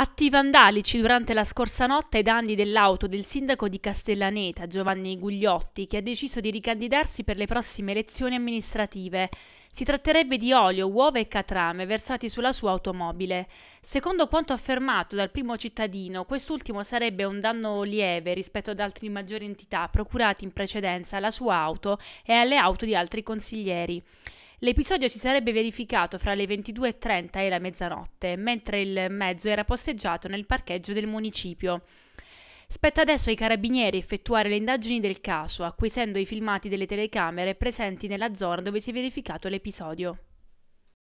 Atti vandalici durante la scorsa notte ai danni dell'auto del sindaco di Castellaneta, Giovanni Gugliotti, che ha deciso di ricandidarsi per le prossime elezioni amministrative. Si tratterebbe di olio, uova e catrame versati sulla sua automobile. Secondo quanto affermato dal primo cittadino, quest'ultimo sarebbe un danno lieve rispetto ad altre maggiori entità procurati in precedenza alla sua auto e alle auto di altri consiglieri. L'episodio si sarebbe verificato fra le 22.30 e la mezzanotte, mentre il mezzo era posteggiato nel parcheggio del municipio. Spetta adesso ai carabinieri effettuare le indagini del caso, acquisendo i filmati delle telecamere presenti nella zona dove si è verificato l'episodio.